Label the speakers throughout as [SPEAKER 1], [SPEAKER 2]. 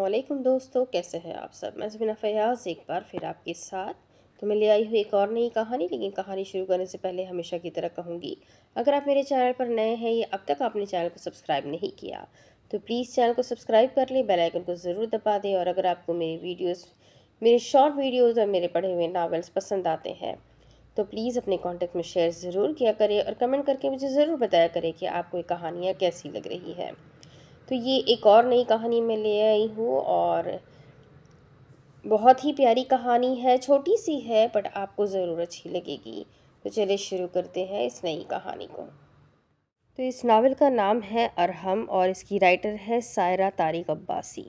[SPEAKER 1] वालेकुम दोस्तों कैसे हैं आप सब मैं जमीना फयाज एक बार फिर आपके साथ तो मैं ले आई हूँ एक और नई कहानी लेकिन कहानी शुरू करने से पहले हमेशा की तरह कहूँगी अगर आप मेरे चैनल पर नए हैं या अब तक आपने चैनल को सब्सक्राइब नहीं किया तो प्लीज़ चैनल को सब्सक्राइब कर लें बेलाइकन को ज़रूर दबा दें और अगर आपको मेरे वीडियोज़ मेरे शॉर्ट वीडियोज़ और मेरे पढ़े हुए नावल्स पसंद आते हैं तो प्लीज़ अपने कॉन्टेक्ट में शेयर ज़रूर किया करें और कमेंट करके मुझे ज़रूर बताया करें कि आपको ये कहानियाँ कैसी लग रही हैं तो ये एक और नई कहानी मैं ले आई हूँ और बहुत ही प्यारी कहानी है छोटी सी है बट आपको ज़रूर अच्छी लगेगी तो चलिए शुरू करते हैं इस नई कहानी को तो इस नावल का नाम है अरहम और इसकी राइटर है सायरा तारिक अब्बासी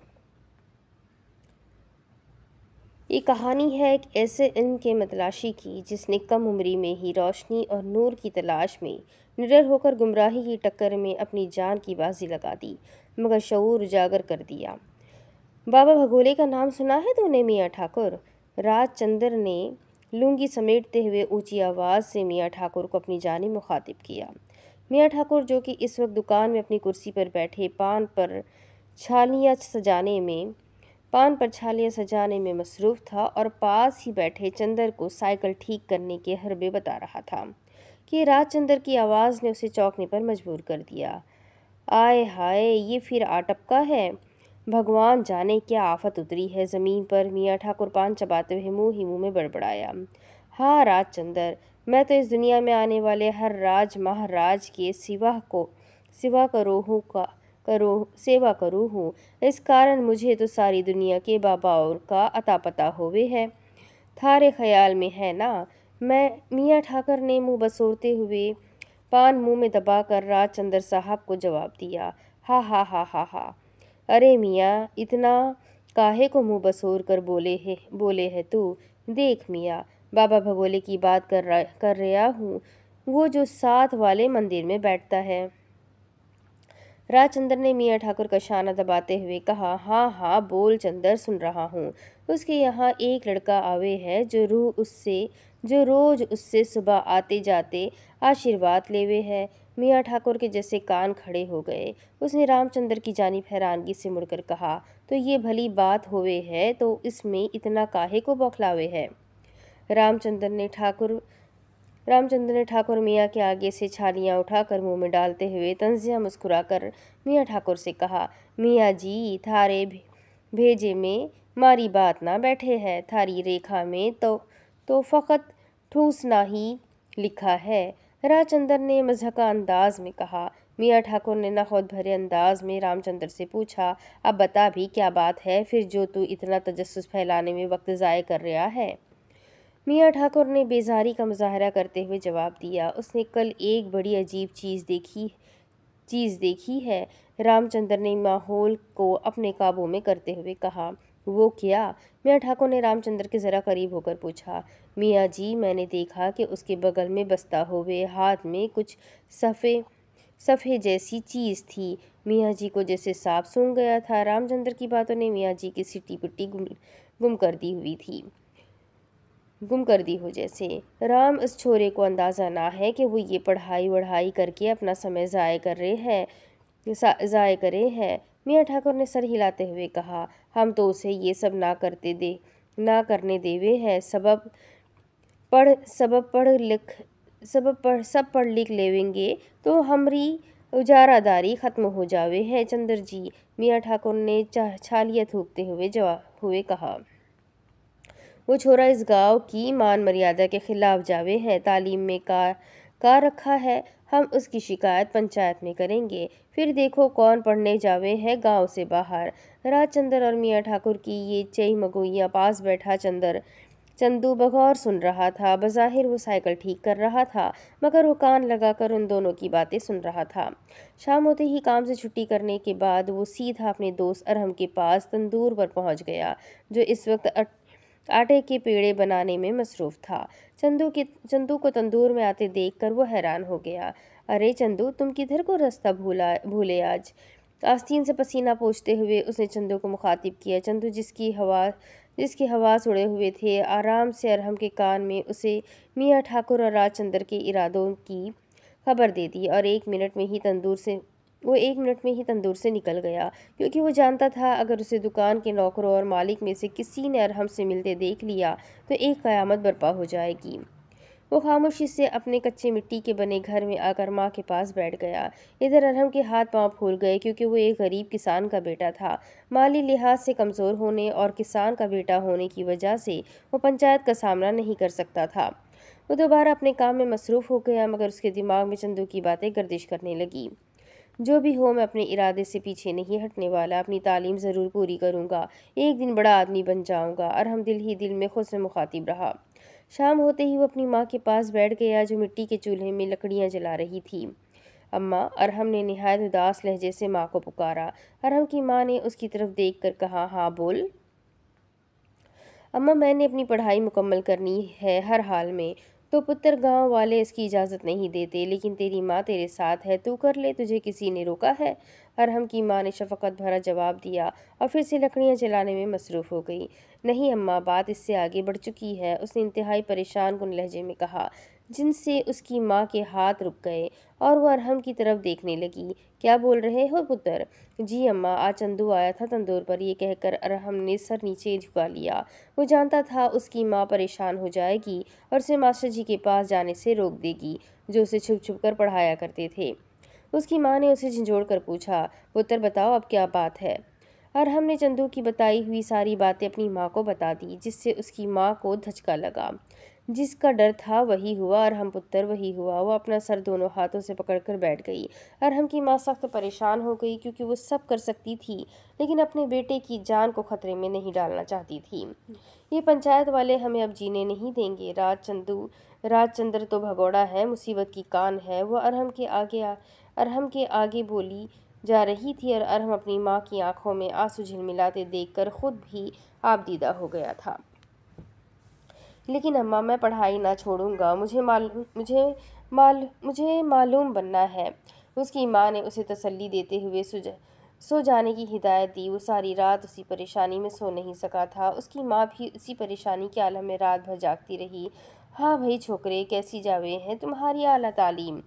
[SPEAKER 1] ये कहानी है एक ऐसे इल्म के मतलाशी की जिसने कम उम्री में ही रोशनी और नूर की तलाश में निडर होकर गुमराही की टक्कर में अपनी जान की बाजी लगा दी मगर शूर उजागर कर दिया बाबा भगोले का नाम सुना है तूने मियाँ ठाकुर राजचंद्र ने लुंगी समेटते हुए ऊंची आवाज़ से मियाँ ठाकुर को अपनी जानी मुखातिब किया मियाँ ठाकुर जो कि इस वक्त दुकान में अपनी कुर्सी पर बैठे पान पर छालियाँ सजाने में पान पर छालियाँ सजाने में मसरूफ़ था और पास ही बैठे चंदर को साइकिल ठीक करने के हरबे बता रहा था कि चंदर की आवाज़ ने उसे चौंकने पर मजबूर कर दिया आय हाय ये फिर आ टपका है भगवान जाने क्या आफत उतरी है ज़मीन पर मियाँ ठाकुर पान चबाते हुए मुँह ही मुँह में बड़बड़ाया हाँ राजचंदर मैं तो इस दुनिया में आने वाले हर राज महाराज के सिवा को सिवा करो हूँ का करो सेवा करूँ हूँ इस कारण मुझे तो सारी दुनिया के बाबा और का अता पता होवे है थारे ख्याल में है ना मैं मियाँ ठाकर ने मुँह बसोरते हुए पान मुंह में दबाकर राजचंद्र साहब को जवाब दिया हा हा हा हा हा अरे मियाँ इतना काहे को मुंह बसोर कर बोले है बोले है तू देख मियाँ बाबा भगोले की बात कर रहा कर रहा हूँ वो जो साथ वाले मंदिर में बैठता है राजचंद्र ने मियाँ ठाकुर का शाना दबाते हुए कहा हाँ हाँ बोल चंदर सुन रहा हूँ उसके यहाँ एक लड़का आवे है जो रूह उससे जो रोज़ उससे सुबह आते जाते आशीर्वाद लेवे है मियाँ ठाकुर के जैसे कान खड़े हो गए उसने रामचंद्र की जानी हैरानगी से मुड़कर कहा तो ये भली बात होवे है तो इसमें इतना काहे को बौखलावे है रामचंद्र ने ठाकुर रामचंद्र ने ठाकुर मियाँ के आगे से छालियाँ उठाकर मुंह में डालते हुए तंजिया मुस्कुराकर मियाँ ठाकुर से कहा मियाँ जी थारे भेजे में मारी बात ना बैठे है थारी रेखा में तो तो फ़कत ठूसना ही लिखा है राजचंद्र ने मजहका अंदाज में कहा मियाँ ठाकुर ने खुद भरे अंदाज में रामचंद्र से पूछा अब बता भी क्या बात है फिर जो तू इतना तजस्स फैलाने में वक्त ज़ाय कर रहा है मियाँ ठाकुर ने बेजारी का मुजाहरा करते हुए जवाब दिया उसने कल एक बड़ी अजीब चीज़ देखी चीज़ देखी है रामचंद्र ने माहौल को अपने काबू में करते हुए कहा वो क्या मियाँ ठाकुर ने रामचंद्र के ज़रा करीब होकर पूछा मियाँ जी मैंने देखा कि उसके बगल में बस्ता हुए हाथ में कुछ सफ़े सफ़े जैसी चीज़ थी मियाँ जी को जैसे सांप सूंघ गया था रामचंद्र की बातों ने मियाँ जी की सिटी पिट्टी गुम गुम कर दी हुई थी गुम कर दी हो जैसे राम इस छोरे को अंदाज़ा ना है कि वो ये पढ़ाई वढ़ाई करके अपना समय ज़ाय कर रहे हैं ज़ाय करे हैं मियाँ ठाकुर ने सर हिलाते हुए कहा हम तो उसे ये सब ना करते दे ना करने देवे हैं सबब पढ़ सबब पढ़ लिख सबब पढ़ सब पढ़ लिख लेवेंगे तो हमारी उजारादारी ख़त्म हो जावे है चंद्र जी मियाँ ठाकुर ने छालिया थूकते हुए जवा हुए कहा वो छोरा इस गांव की मान मर्यादा के खिलाफ जावे है तालीम में का का रखा है हम उसकी शिकायत पंचायत में करेंगे फिर देखो कौन पढ़ने जावे हैं गांव से बाहर राजचंदर और मियाँ ठाकुर की ये चई मगोइया पास बैठा चंदर चंदू बगौर सुन रहा था बज़ाहिर वो साइकिल ठीक कर रहा था मगर वो कान लगाकर उन दोनों की बातें सुन रहा था शाम होते ही काम से छुट्टी करने के बाद वो सीधा अपने दोस्त अरहम के पास तंदूर पर पहुंच गया जो इस वक्त आटे के पेड़े बनाने में मसरूफ़ था चंदू के चंदू को तंदूर में आते देखकर वो हैरान हो गया अरे चंदू तुम किधर को रास्ता भूला भूले आज आस्तीन से पसीना पोछते हुए उसने चंदू को मुखातिब किया चंदू जिसकी हवा जिसकी हवा उड़े हुए थे आराम से अरहम के कान में उसे मियाँ ठाकुर और राजचंद्र के इरादों की खबर दे दी और एक मिनट में ही तंदूर से वो एक मिनट में ही तंदूर से निकल गया क्योंकि वो जानता था अगर उसे दुकान के नौकरों और मालिक में से किसी ने अरहम से मिलते देख लिया तो एक क़यामत बर्पा हो जाएगी वो खामोशी से अपने कच्चे मिट्टी के बने घर में आकर माँ के पास बैठ गया इधर अरहम के हाथ पांव फूल गए क्योंकि वो एक गरीब किसान का बेटा था माली लिहाज से कमज़ोर होने और किसान का बेटा होने की वजह से वो पंचायत का सामना नहीं कर सकता था वो दोबारा अपने काम में मसरूफ़ हो गया मगर उसके दिमाग में चंदू की बातें गर्दिश करने लगी जो भी हो मैं अपने इरादे से पीछे नहीं हटने वाला अपनी तालीम ज़रूर पूरी करूँगा एक दिन बड़ा आदमी बन जाऊँगा और हम दिल ही दिल में खुद से मुखातिब रहा शाम होते ही वो अपनी माँ के पास बैठ गया जो मिट्टी के चूल्हे में लकड़ियाँ जला रही थी अम्मा अरहम ने नहायत उदास लहजे से माँ को पुकारा अरहम की माँ ने उसकी तरफ देख कर कहा हाँ बोल अम्मा मैंने अपनी पढ़ाई मुकम्मल करनी है हर हाल में तो पुत्र गांव वाले इसकी इजाज़त नहीं देते लेकिन तेरी माँ तेरे साथ है तू कर ले तुझे किसी ने रोका है अरहम की माँ ने शफकत भरा जवाब दिया और फिर से लकड़ियाँ जलाने में मसरूफ़ हो गई नहीं अम्मा बात इससे आगे बढ़ चुकी है उसने इंतहाई परेशान गुन लहजे में कहा जिनसे उसकी माँ के हाथ रुक गए और वह अरहम की तरफ देखने लगी क्या बोल रहे हो पुत्र जी अम्मा आज चंदू आया था तंदूर पर यह कहकर अरहम ने सर नीचे झुका लिया वो जानता था उसकी माँ परेशान हो जाएगी और उसे मास्टर जी के पास जाने से रोक देगी जो उसे छुप छुप कर पढ़ाया करते थे उसकी माँ ने उसे झिझोड़ कर पूछा पुत्र बताओ अब क्या बात है और हमने चंदू की बताई हुई सारी बातें अपनी माँ को बता दी जिससे उसकी माँ को धचका लगा जिसका डर था वही हुआ अरहम पुत्र वही हुआ वह अपना सर दोनों हाथों से पकड़कर बैठ गई अरहम की माँ सख्त परेशान हो गई क्योंकि वो सब कर सकती थी लेकिन अपने बेटे की जान को खतरे में नहीं डालना चाहती थी ये पंचायत वाले हमें अब जीने नहीं देंगे राज चंदू राजचंद्र तो भगोड़ा है मुसीबत की कान है वह अरहम के आगे अरहम के आगे बोली जा रही थी और अरहम अपनी माँ की आंखों में आंसू झिलमिलाते देखकर खुद भी आपदीदा हो गया था लेकिन अम्मा मैं पढ़ाई ना छोड़ूंगा मुझे माल मुझे माल मुझे मालूम बनना है उसकी माँ ने उसे तसल्ली देते हुए सुज सो जाने की हिदायत दी वो सारी रात उसी परेशानी में सो नहीं सका था उसकी माँ भी उसी परेशानी के आलम में रात भर जागती रही हाँ भाई छोकरे कैसी जावे हैं तुम्हारी आला तालीम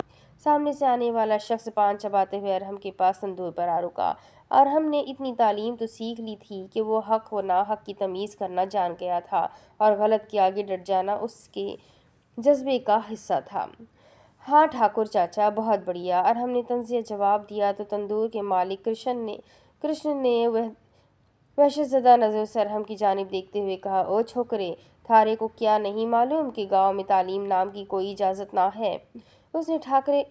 [SPEAKER 1] सामने से आने वाला शख्स पान चबाते हुए अरहम के पास संदूर पर आ रुका और हमने इतनी तालीम तो सीख ली थी कि वो हक व ना हक की तमीज़ करना जान गया था और गलत के आगे डट जाना उसके जज्बे का हिस्सा था हाँ ठाकुर चाचा बहुत बढ़िया और हमने तंजिया जवाब दिया तो तंदूर के मालिक कृष्ण ने कृष्ण ने वह वहशतजदा नज़र सरहम की जानब देखते हुए कहा ओ छोकरे थारे को क्या नहीं मालूम कि गांव में तालीम नाम की कोई इजाज़त ना है उसने ठाकरे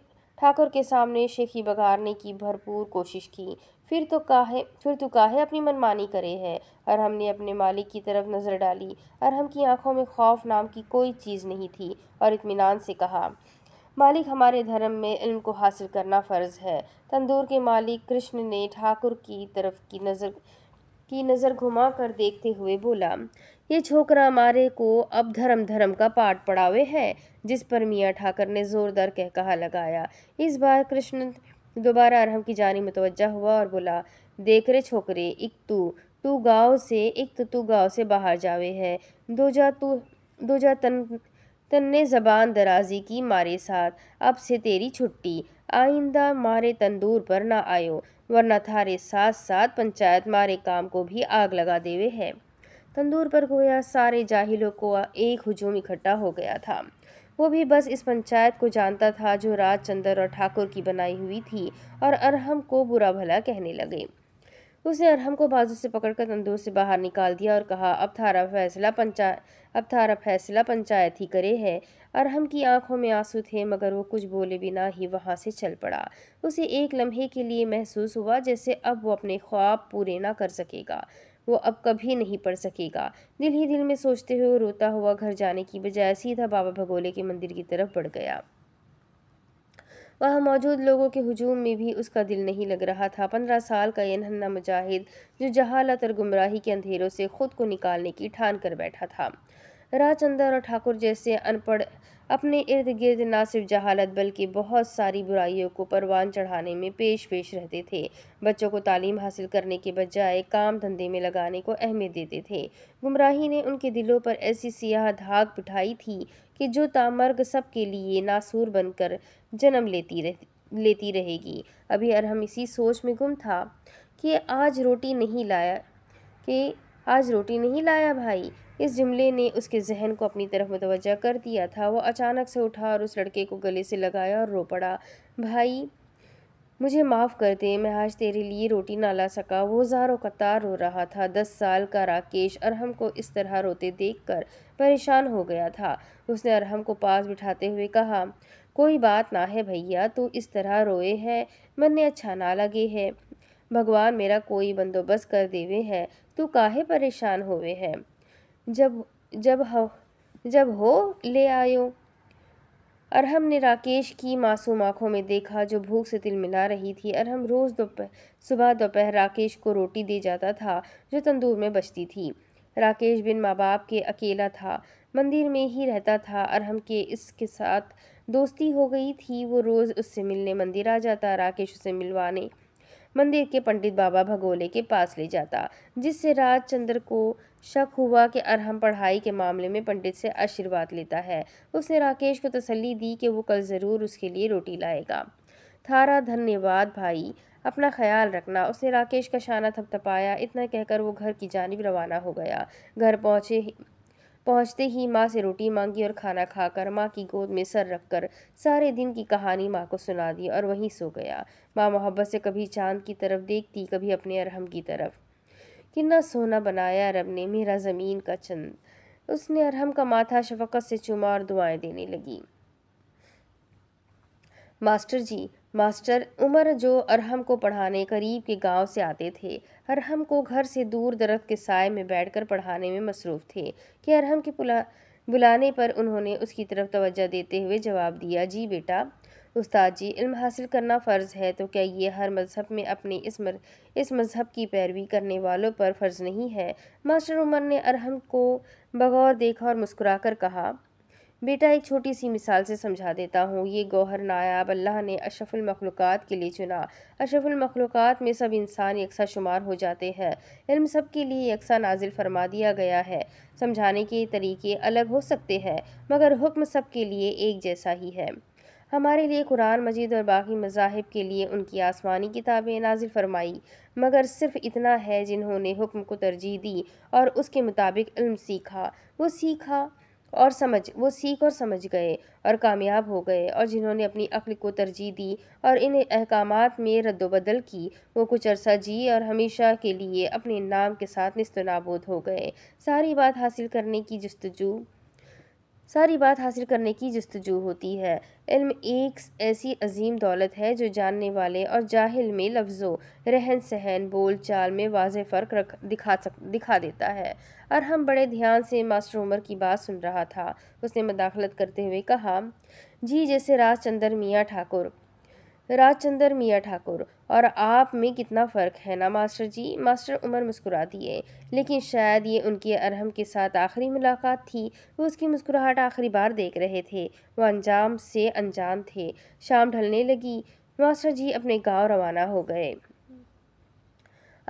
[SPEAKER 1] ठाकुर के सामने शेखी बघारने की भरपूर कोशिश की फिर तो काहे फिर तो काहे अपनी मनमानी करे है और हमने अपने मालिक की तरफ नज़र डाली और हम की आँखों में खौफ नाम की कोई चीज़ नहीं थी और इतमान से कहा मालिक हमारे धर्म में इल्म को हासिल करना फ़र्ज है तंदूर के मालिक कृष्ण ने ठाकुर की तरफ की नज़र की नज़र घुमा कर देखते हुए बोला ये छोकरा हमारे को अब धर्म धर्म का पाठ पढ़ावे है जिस पर मियाँ ठाकर ने ज़ोरदार कह कहा लगाया इस बार कृष्ण दोबारा अरहम की जानी मुतवजा हुआ और बोला देख रे छोकरे एक तू तू गाँव से तो तू गाँव से बाहर जावे है दो जा तू दो जा तन तन ने जबान दराजी की मारे साथ अब से तेरी छुट्टी आइंदा मारे तंदूर पर ना आयो वरना थारे साथ साथ पंचायत मारे काम को भी आग लगा देवे है तंदूर पर गोया सारे जाहिलों को एक हजूम इकट्ठा हो गया था वो भी बस इस पंचायत को जानता था जो राज चंदर और ठाकुर की बनाई हुई थी और अरहम को बुरा भला कहने लगे उसने अरहम को बाजू से पकड़कर तंदूर से बाहर निकाल दिया और कहा अब थारा फैसला पंचायत अब थारा फैसला पंचायत ही करे है अरहम की आंखों में आंसू थे मगर वो कुछ बोले बिना ही वहाँ से चल पड़ा उसे एक लम्हे के लिए महसूस हुआ जैसे अब वो अपने ख्वाब पूरे ना कर सकेगा वो अब कभी नहीं पढ़ सकेगा दिल ही दिल में सोचते हुए रोता हुआ घर जाने की बजाय सीधा बाबा भगोले के मंदिर की तरफ बढ़ गया वहाँ मौजूद लोगों के हजूम में भी उसका दिल नहीं लग रहा था पंद्रह साल का यह नन्ना मुजाहिद जो जहालत और गुमराही के अंधेरों से खुद को निकालने की ठान कर बैठा था राजचंदर और ठाकुर जैसे अनपढ़ अपने इर्द गिर्द ना सिर्फ जहालत बल्कि बहुत सारी बुराइयों को परवान चढ़ाने में पेश पेश रहते थे बच्चों को तालीम हासिल करने के बजाय काम धंधे में लगाने को अहमियत देते थे गुमराही ने उनके दिलों पर ऐसी सियाह धाग बिठाई थी कि जो तामर्ग सबके लिए नासूर बनकर जन्म लेती रह लेती रहेगी अभी अरहम इसी सोच में गुम था कि आज रोटी नहीं लाया कि आज रोटी नहीं लाया भाई इस जुमले ने उसके जहन को अपनी तरफ मुतवज कर दिया था वह अचानक से उठा और उस लड़के को गले से लगाया और रो पड़ा भाई मुझे माफ़ कर दे मैं आज तेरे लिए रोटी ना ला सका वो ज़ारो कतार रो रहा था दस साल का राकेश अरहम को इस तरह रोते देखकर परेशान हो गया था उसने अरहम को पास बिठाते हुए कहा कोई बात ना है भैया तू इस तरह रोए है मन ने अच्छा ना लगे है भगवान मेरा कोई बंदोबस्त कर देवे है तू काहे परेशान होवे है जब जब हो जब हो ले आयो अरहम ने राकेश की मासूम आंखों में देखा जो भूख से तिल मिला रही थी अरहम रोज़ दोपहर सुबह दोपहर राकेश को रोटी दे जाता था जो तंदूर में बचती थी राकेश बिन माँ बाप के अकेला था मंदिर में ही रहता था अरहम के इसके साथ दोस्ती हो गई थी वो रोज़ उससे मिलने मंदिर आ जाता राकेश उसे मिलवाने मंदिर के पंडित बाबा भगोले के पास ले जाता जिससे राजचंद्र को शक हुआ कि अरहम पढ़ाई के मामले में पंडित से आशीर्वाद लेता है उसने राकेश को तसल्ली दी कि वो कल ज़रूर उसके लिए रोटी लाएगा थारा धन्यवाद भाई अपना ख्याल रखना उसने राकेश का शाना थपथपाया इतना कहकर वो घर की जानब रवाना हो गया घर पहुँचे पहुँचते ही माँ से रोटी मांगी और खाना खाकर माँ की गोद में सर रखकर सारे दिन की कहानी माँ को सुना दी और वहीं सो गया माँ मोहब्बत से कभी चांद की तरफ देखती कभी अपने अरहम की तरफ कितना सोना बनाया रब ने मेरा ज़मीन का चंद उसने अरहम का माथा शफकत से चुमा और दुआएं देने लगी मास्टर जी मास्टर उमर जो अरहम को पढ़ाने करीब के गांव से आते थे अरहम को घर से दूर दरख्त के साय में बैठकर पढ़ाने में मसरूफ़ थे कि अरहम के बुलाने पर उन्होंने उसकी तरफ तोज्जा देते हुए जवाब दिया जी बेटा उस्ताद जी इल्म हासिल करना फ़र्ज़ है तो क्या ये हर मज़हब में अपने इस मर, इस मज़हब की पैरवी करने वालों पर फ़र्ज़ नहीं है मास्टर उमर ने अरहम को बगौर देखा और मुस्कुरा कर कहा बेटा एक छोटी सी मिसाल से समझा देता हूँ ये गौहर नायाब अल्लाह ने अशफुलमखलूक के लिए चुना अशफुलमखलूक में सब इंसान यकसा शुमार हो जाते हैं इल्म सब के लिए यकसा नाजिल फरमा दिया गया है समझाने के तरीके अलग हो सकते हैं मगर हुक्म सब के लिए एक जैसा ही है हमारे लिए कुरान मजीद और बाकी मजाहब के लिए उनकी आसमानी किताबें नाजिल फरमाई मगर सिर्फ इतना है जिन्होंने हुक्म को तरजीह दी और उसके मुताबिक इल्म सीखा वो सीखा और समझ वो सीख और समझ गए और कामयाब हो गए और जिन्होंने अपनी अक्ल को तरजीह दी और इन अहकाम में रद्दबदल की वो कुछ अरसा जी और हमेशा के लिए अपने नाम के साथ नस्त हो गए सारी बात हासिल करने की जस्तजू सारी बात हासिल करने की जस्तजू होती है इल्म एक ऐसी अजीम दौलत है जो जानने वाले और जाहिल में लफ्ज़ों रहन सहन बोल चाल में वाज फ़र्क रख दिखा सक दिखा देता है और हम बड़े ध्यान से मास्टर उमर की बात सुन रहा था उसने मदाखलत करते हुए कहा जी जैसे राजचंद्र मियाँ ठाकुर राजचंद्र मियाँ ठाकुर और आप में कितना फ़र्क है ना मास्टर जी मास्टर उमर मुस्कुरा दिए लेकिन शायद ये उनकी अरहम के साथ आखिरी मुलाकात थी वो उसकी मुस्कुराहट आखिरी बार देख रहे थे वो अंजाम से अनजान थे शाम ढलने लगी मास्टर जी अपने गांव रवाना हो गए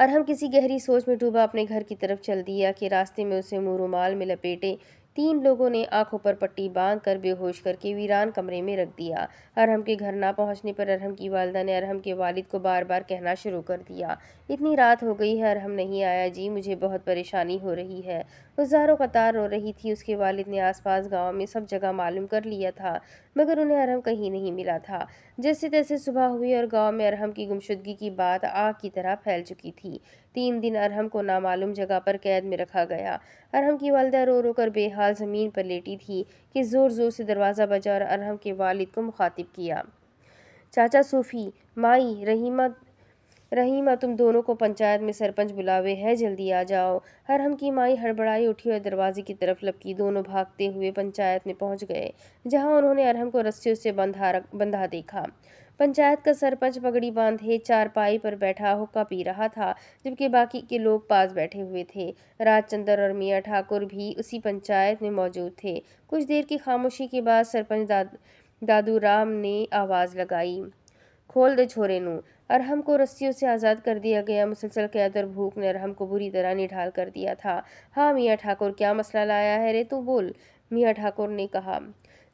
[SPEAKER 1] अरहम किसी गहरी सोच में डूबा अपने घर की तरफ चल दिया कि रास्ते में उसे मुँह रुमाल में लपेटे तीन लोगों ने आंखों पर पट्टी बांध कर बेहोश करके वीरान कमरे में रख दिया अरहम के घर ना पहुंचने पर अरहम की वालदा ने अरहम के वालिद को बार बार कहना शुरू कर दिया इतनी रात हो गई है अरहम नहीं आया जी मुझे बहुत परेशानी हो रही है हज़ारों कतार रो रही थी उसके वालिद ने आसपास गांव में सब जगह मालूम कर लिया था मगर उन्हें अरहम कहीं नहीं मिला था जैसे तैसे सुबह हुई और गांव में अरहम की गुमशुदगी की बात आग की तरह फैल चुकी थी तीन दिन अरहम को नामालूम जगह पर कैद में रखा गया अरहम की वालदा रो रो कर बेहाल ज़मीन पर लेटी थी कि ज़ोर ज़ोर से दरवाज़ा बजा और अरहम के वालिद को मुखातिब किया चाचा सूफ़ी माई रहीमा रहीमा तुम दोनों को पंचायत में सरपंच बुलावे है जल्दी आ जाओ हर हम की माई हड़बड़ाई उठी और दरवाजे की तरफ लपकी दोनों भागते हुए पंचायत में पहुंच गए जहां उन्होंने अरहम को रस्सियों से बंधा बंधा देखा पंचायत का सरपंच पगड़ी बांधे चार पाई पर बैठा हुक्का पी रहा था जबकि बाकी के लोग पास बैठे हुए थे राजचंदर और मियाँ ठाकुर भी उसी पंचायत में मौजूद थे कुछ देर की खामोशी के बाद सरपंच दाद, दादू राम ने आवाज़ लगाई खोल दे छोरे नू अरहम को रस्सियों से आज़ाद कर दिया गया मुसलसल कैद और भूख ने अरहम को बुरी तरह निढाल कर दिया था हाँ मियाँ ठाकुर क्या मसला लाया है रे तू बोल मियाँ ठाकुर ने कहा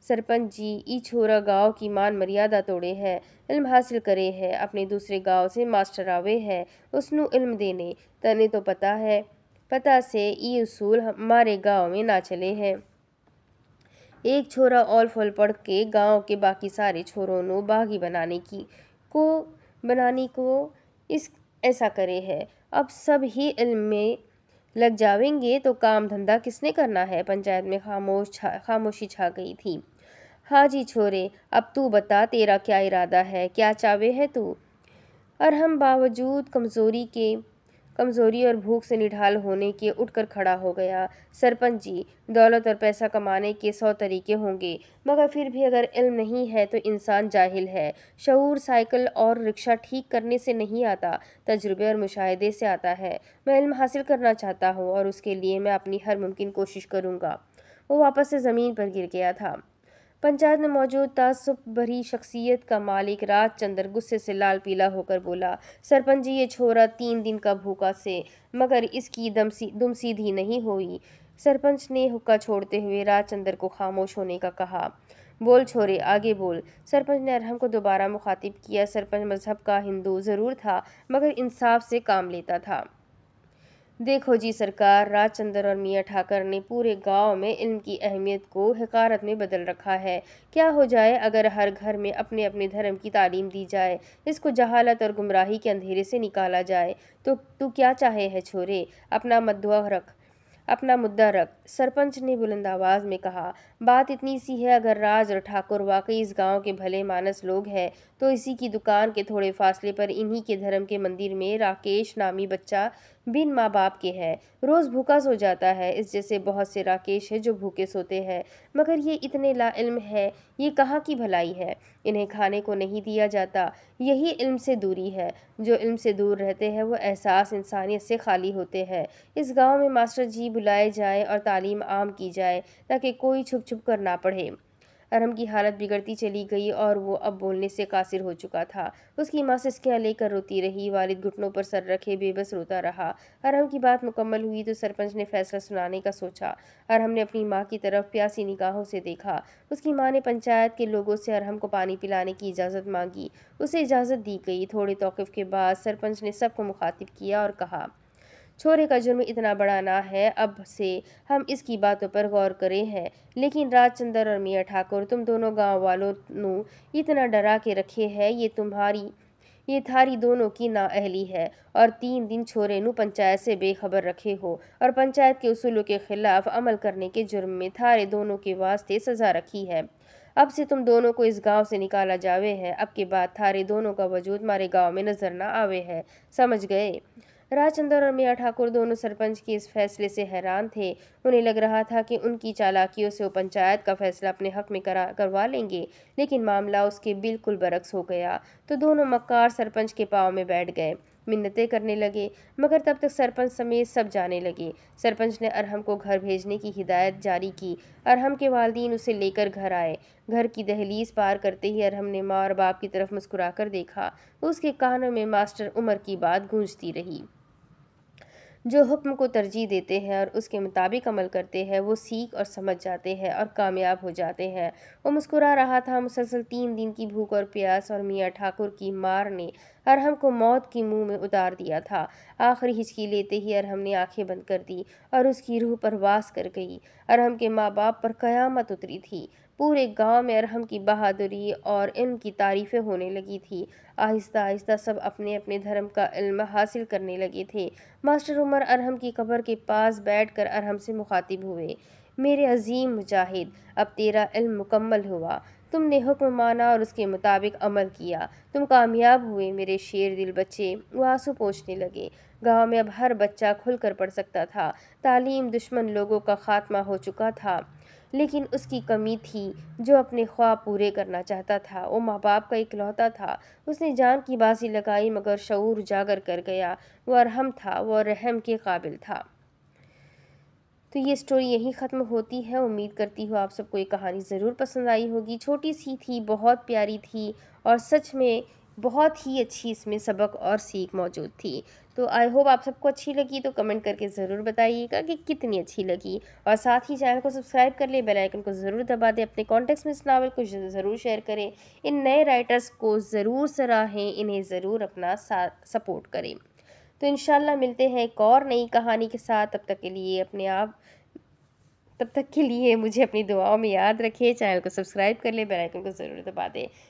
[SPEAKER 1] सरपंच जी ई छोरा गांव की मान मर्यादा तोड़े हैं इल्म हासिल करे है अपने दूसरे गांव से मास्टर आवे है उसनु इल्म देने तने तो पता है पता से ई उसूल हमारे गांव में ना चले हैं एक छोरा ऑल फल पढ़ के गांव के बाकी सारे छोरों नो बागी बनाने की को बनाने को इस ऐसा करे है अब सब ही इल्म में लग जावेंगे तो काम धंधा किसने करना है पंचायत में खामोश छा खामोशी छा गई थी हाँ जी छोरे अब तू बता तेरा क्या इरादा है क्या चावे है तू और हम बावजूद कमज़ोरी के कमज़ोरी और भूख से निढाल होने के उठकर खड़ा हो गया सरपंच जी दौलत और पैसा कमाने के सौ तरीके होंगे मगर फिर भी अगर इल्म नहीं है तो इंसान जाहिल है शूर साइकिल और रिक्शा ठीक करने से नहीं आता तजुर्बे और मुशाहदे से आता है मैं इल्म हासिल करना चाहता हूँ और उसके लिए मैं अपनी हर मुमकिन कोशिश करूँगा वो वापस से ज़मीन पर गिर गया था पंचायत में मौजूद तासुब भरी शख्सियत का मालिक राजचंद्र गुस्से से लाल पीला होकर बोला सरपंच जी ये छोरा तीन दिन का भूखा से मगर इसकी दम सी दुम सीधी नहीं हुई सरपंच ने हुक्का छोड़ते हुए राजचंद्र को खामोश होने का कहा बोल छोरे आगे बोल सरपंच ने अरहम को दोबारा मुखातिब किया सरपंच मजहब का हिंदू ज़रूर था मगर इंसाफ से काम लेता था देखो जी सरकार राजचंद्र और मियाँ ठाकर ने पूरे गांव में इल्म की अहमियत को हकारत में बदल रखा है क्या हो जाए अगर हर घर में अपने अपने धर्म की तालीम दी जाए इसको जहालत और गुमराही के अंधेरे से निकाला जाए तो तू क्या चाहे है छोरे अपना मदुआ रख अपना मुद्दा रख सरपंच ने बुलंद आवाज़ में कहा बात इतनी सी है अगर राज और ठाकुर वाकई इस गांव के भले मानस लोग हैं तो इसी की दुकान के थोड़े फासले पर इन्हीं के धर्म के मंदिर में राकेश नामी बच्चा बिन माँ बाप के है रोज़ भूखा सो जाता है इस जैसे बहुत से राकेश है जो भूखे सोते हैं मगर ये इतने लाइल्म है ये कहाँ की भलाई है इन्हें खाने को नहीं दिया जाता यही इल्म से दूरी है जो इल्म से दूर रहते हैं वो एहसास इंसानियत से खाली होते हैं इस गांव में मास्टर जी बुलाए जाएँ और तालीम आम की जाए ताकि कोई छुप छुप कर ना पढ़े अरहम की हालत बिगड़ती चली गई और वो अब बोलने से कासिर हो चुका था उसकी माँ सिस्कियाँ लेकर रोती रही वालिद घुटनों पर सर रखे बेबस रोता रहा अरहम की बात मुकम्मल हुई तो सरपंच ने फैसला सुनाने का सोचा अरहम ने अपनी माँ की तरफ प्यासी निगाहों से देखा उसकी माँ ने पंचायत के लोगों से अरहम को पानी पिलाने की इजाज़त मांगी उसे इजाज़त दी गई थोड़े तोकफ़ के बाद सरपंच ने सबको मुखातिब किया और कहा छोरे का जुर्म इतना बड़ा ना है अब से हम इसकी बातों पर गौर करें हैं लेकिन राजचंदर और मियाँ ठाकुर तुम दोनों गाँव वालों ने इतना डरा के रखे है ये तुम्हारी ये थारी दोनों की ना अहली है और तीन दिन छोरे नु पंचायत से बेखबर रखे हो और पंचायत के उसूलों के खिलाफ अमल करने के जुर्म में थारे दोनों के वास्ते सज़ा रखी है अब से तुम दोनों को इस गांव से निकाला जावे है अब के बाद थारे दोनों का वजूद मारे गांव में नज़र ना आवे है समझ गए राजचंदर और मियाँ ठाकुर दोनों सरपंच के इस फैसले से हैरान थे उन्हें लग रहा था कि उनकी चालाकियों से वो पंचायत का फैसला अपने हक में करा करवा लेंगे लेकिन मामला उसके बिल्कुल बरक्स हो गया तो दोनों मक्कार सरपंच के पाँव में बैठ गए मिन्नतें करने लगे मगर तब तक सरपंच समेत सब जाने लगे सरपंच ने अरहम को घर भेजने की हिदायत जारी की अरहम के वालदीन उसे लेकर घर आए घर की दहलीज पार करते ही अरहम ने माँ और बाप की तरफ मुस्कुराकर देखा उसके कानों में मास्टर उमर की बात गूंजती रही जो हुक्म को तरजीह देते हैं और उसके मुताबिक अमल करते हैं वो सीख और समझ जाते हैं और कामयाब हो जाते हैं वो मुस्कुरा रहा था मुसलसल तीन दिन की भूख और प्यास और मियाँ ठाकुर की मार ने अरहम को मौत के मुंह में उतार दिया था आखिरी हिचकी लेते ही अरहम ने आंखें बंद कर दी और उसकी रूह पर वास कर गई अरहम के माँ बाप पर कयामत उतरी थी पूरे गांव में अरहम की बहादुरी और इल्म की तारीफ़ें होने लगी थी आहिस्ता आहिस्ता सब अपने अपने धर्म का इल्म हासिल करने लगे थे मास्टर उमर अरहम की कब्र के पास बैठकर अरहम से मुखातिब हुए मेरे अजीम मुजाहिद अब तेरा इल्म मुकम्मल हुआ तुमने हुक्म माना और उसके मुताबिक अमल किया तुम कामयाब हुए मेरे शेर दिल बच्चे वो आंसू पहुँचने लगे गांव में अब हर बच्चा खुलकर पढ़ सकता था तालीम दुश्मन लोगों का खात्मा हो चुका था लेकिन उसकी कमी थी जो अपने ख्वाब पूरे करना चाहता था वो माँ बाप का इकलौता था उसने जान की बाजी लगाई मगर शूर उजागर कर गया वो अरहम था वो रहम के काबिल था तो ये स्टोरी यहीं ख़त्म होती है उम्मीद करती हूँ आप सबको ये कहानी ज़रूर पसंद आई होगी छोटी सी थी बहुत प्यारी थी और सच में बहुत ही अच्छी इसमें सबक और सीख मौजूद थी तो आई होप आप सबको अच्छी लगी तो कमेंट करके ज़रूर बताइएगा कि कितनी अच्छी लगी और साथ ही चैनल को सब्सक्राइब कर लें बेल आइकन को ज़रूर दबा दें अपने कॉन्टेक्ट में इस नावल को ज़रूर शेयर करें इन नए राइटर्स को ज़रूर सराहें इन्हें ज़रूर अपना सपोर्ट करें तो इन मिलते हैं एक और नई कहानी के साथ तब तक के लिए अपने आप तब तक के लिए मुझे अपनी दुआओं में याद रखें चैनल को सब्सक्राइब कर लें बेल आइकन को ज़रूर दबा दें